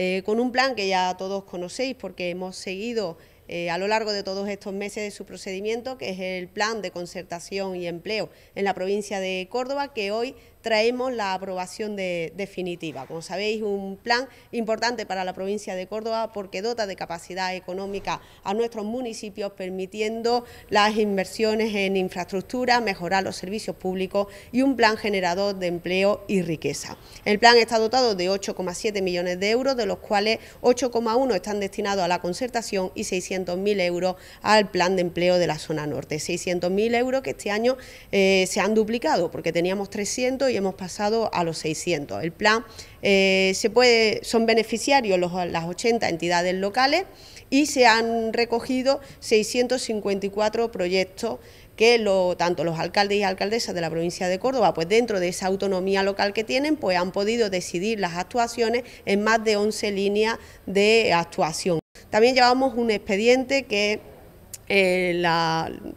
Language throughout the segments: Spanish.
Eh, con un plan que ya todos conocéis porque hemos seguido eh, a lo largo de todos estos meses de su procedimiento, que es el plan de concertación y empleo en la provincia de Córdoba, que hoy traemos la aprobación definitiva. Como sabéis, un plan importante para la provincia de Córdoba porque dota de capacidad económica a nuestros municipios, permitiendo las inversiones en infraestructura, mejorar los servicios públicos y un plan generador de empleo y riqueza. El plan está dotado de 8,7 millones de euros, de los cuales 8,1 están destinados a la concertación y 600.000 euros al plan de empleo de la zona norte. 600.000 euros que este año eh, se han duplicado porque teníamos 300 y hemos pasado a los 600. El plan eh, se puede, son beneficiarios las 80 entidades locales y se han recogido 654 proyectos que tanto los alcaldes y alcaldesas de la provincia de Córdoba, pues dentro de esa autonomía local que tienen, pues han podido decidir las actuaciones en más de 11 líneas de actuación. También llevamos un expediente que eh,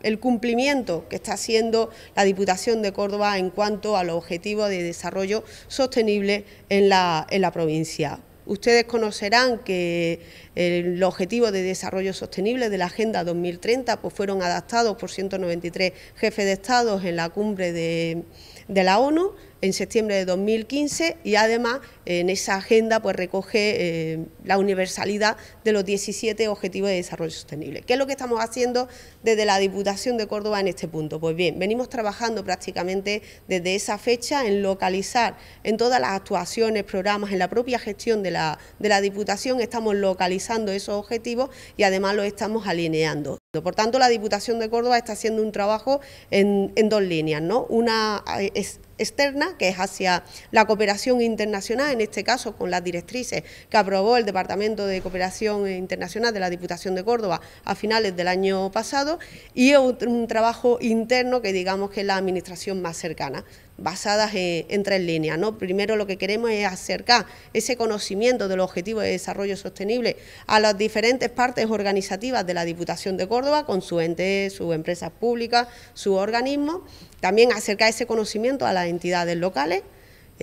el cumplimiento que está haciendo la Diputación de Córdoba en cuanto a los objetivos de desarrollo sostenible en la, provincia. Ustedes conocerán que eh, los objetivos de desarrollo sostenible de la Agenda 2030 pues fueron adaptados por 193 jefes de Estado en la cumbre de la ONU en septiembre de 2015 y además en esa agenda pues recoge eh, la universalidad de los 17 Objetivos de Desarrollo Sostenible. ¿Qué es lo que estamos haciendo desde la Diputación de Córdoba en este punto? Pues bien, venimos trabajando prácticamente desde esa fecha en localizar en todas las actuaciones, programas, en la propia gestión de la, de la Diputación, estamos localizando esos objetivos y además los estamos alineando. Por tanto, la Diputación de Córdoba está haciendo un trabajo en, dos líneas, ¿no? Una eh, externa, que es hacia la cooperación internacional, en este caso con las directrices que aprobó el Departamento de Cooperación Internacional de la Diputación de Córdoba a finales del año pasado, y un trabajo interno que digamos que es la administración más cercana basadas eh, en tres líneas. Primero lo que queremos es acercar ese conocimiento de los objetivos de desarrollo sostenible a las diferentes partes organizativas de la Diputación de Córdoba, con su ente, sus empresas públicas, sus organismos. También acercar ese conocimiento a las entidades locales.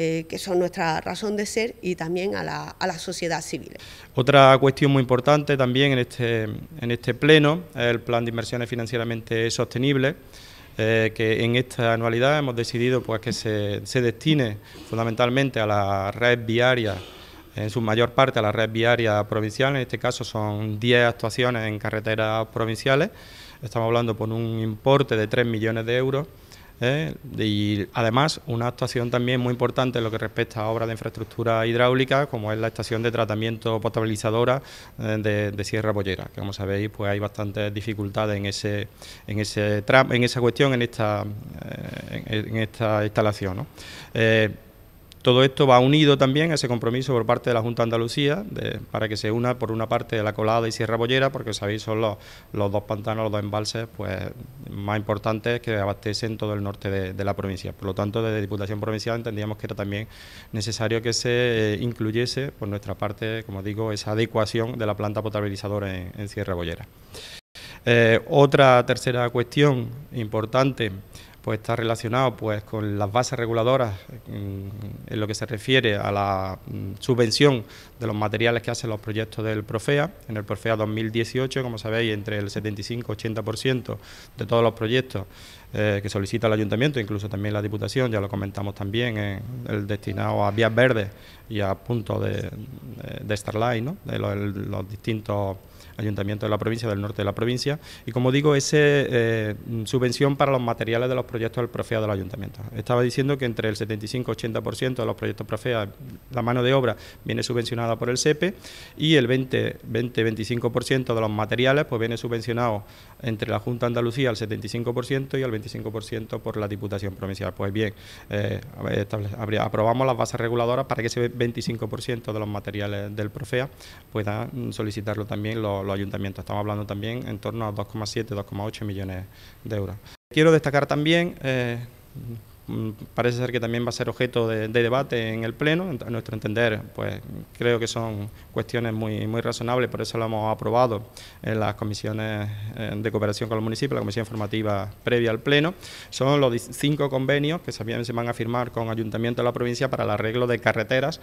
Eh, que son nuestra razón de ser y también a la, sociedad civil. Otra cuestión muy importante también en este, en este pleno el Plan de Inversiones Financieramente sostenible. Eh, que en esta anualidad hemos decidido pues, que se, se destine fundamentalmente a la red viaria en su mayor parte a la red viaria provincial, en este caso son 10 actuaciones en carreteras provinciales, estamos hablando por un importe de 3 millones de euros ¿eh? Y además, una actuación también muy importante en lo que respecta a obras de infraestructura hidráulica, como es la estación de tratamiento potabilizadora eh, de, Sierra Pollera, que como sabéis, pues hay bastantes dificultades en ese, en ese en esa cuestión, en esta, eh, en esta instalación. ¿no? Todo esto va unido también a ese compromiso por parte de la Junta de Andalucía para que se una por una parte de la Colada y Sierra Bollera, porque sabéis son los, dos pantanos, los dos embalses pues, más importantes que abastecen todo el norte de, la provincia. Por lo tanto, desde Diputación Provincial entendíamos que era también necesario que se eh, incluyese por nuestra parte, como digo, esa adecuación de la planta potabilizadora en, Sierra Bollera. Eh, otra tercera cuestión importante pues está relacionado pues con las bases reguladoras mm, en lo que se refiere a la mm, subvención de los materiales que hacen los proyectos del Profea. En el Profea 2018, como sabéis, entre el 75-80% de todos los proyectos eh, que solicita el ayuntamiento, incluso también la Diputación, ya lo comentamos también, en eh, el destinado a vías verdes y a puntos de, eh, Starlight, de los, distintos ayuntamientos de la provincia, del norte de la provincia, y como digo, esa subvención para los materiales de los proyectos del Profea del ayuntamiento. Estaba diciendo que entre el 75-80% de los proyectos Profea, la mano de obra viene subvencionada por el SEPE e y el 20-25% de los materiales pues viene subvencionado entre la Junta de Andalucía al 75% y al 25% por la Diputación Provincial. Pues bien, eh, aprobamos las bases reguladoras para que ese 25% de los materiales del Profea puedan solicitarlo también los, ayuntamientos. Estamos hablando también en torno a 2,7, 2,8 millones de euros. Quiero destacar también... Eh, Mm, parece ser que también va a ser objeto de, debate en el Pleno. A nuestro entender, pues creo que son cuestiones muy, muy razonables, por eso lo hemos aprobado en las comisiones eh, de cooperación con los municipios, la comisión formativa previa al Pleno. Son los cinco convenios que también se van a firmar con Ayuntamiento de la provincia para el arreglo de carreteras,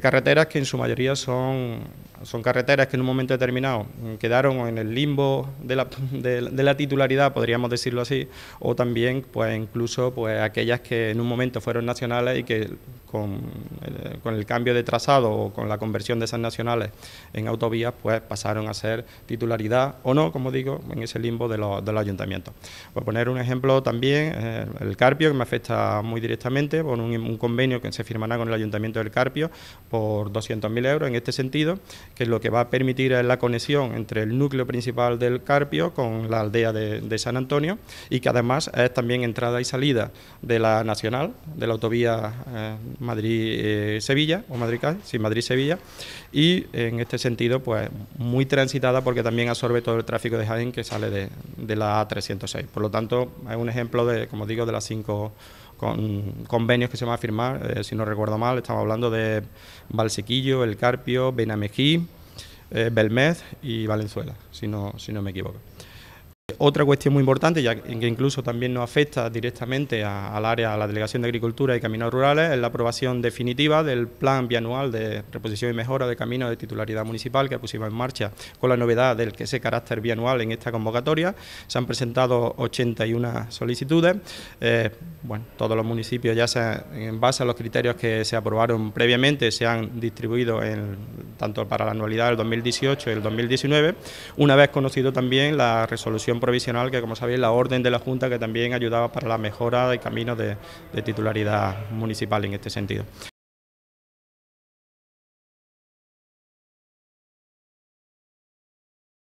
carreteras que en su mayoría son, son carreteras que en un momento determinado quedaron en el limbo de la, de la titularidad, podríamos decirlo así, o también pues incluso pues aquellas que en un momento fueron nacionales y que eh, con, el cambio de trazado o con la conversión de esas nacionales en autovías, pues pasaron a ser titularidad o no, como digo, en ese limbo de, Ayuntamiento. los Voy a poner un ejemplo también, eh, el Carpio, que me afecta muy directamente, por un, convenio que se firmará con el Ayuntamiento del Carpio por 200.000 euros en este sentido, que es lo que va a permitir es la conexión entre el núcleo principal del Carpio con la aldea de, de San Antonio y que además es también entrada y salida de la nacional, de la autovía eh, Madrid-Sevilla, o madrid sí, Madrid-Sevilla, y en este sentido, pues muy transitada porque también absorbe todo el tráfico de Jaén que sale de, la A306. Por lo tanto, es un ejemplo de, como digo, de las cinco convenios que se van a firmar, eh, si no recuerdo mal, estamos hablando de Valsequillo, El Carpio, Benamejí, eh, Belmez y Valenzuela, si no, si no me equivoco otra cuestión muy importante, ya que incluso también nos afecta directamente al área, a la Delegación de Agricultura y Caminos Rurales, es la aprobación definitiva del Plan Bianual de Reposición y Mejora de Caminos de Titularidad Municipal que pusimos en marcha con la novedad del que ese carácter bianual en esta convocatoria. Se han presentado 81 solicitudes. Eh, bueno, todos los municipios ya se, en base a los criterios que se aprobaron previamente, se han distribuido en, tanto para la anualidad del 2018 y el 2019, una vez conocido también la resolución provisional, que como sabéis, la orden de la Junta que también ayudaba para la mejora del camino de, de titularidad municipal en este sentido.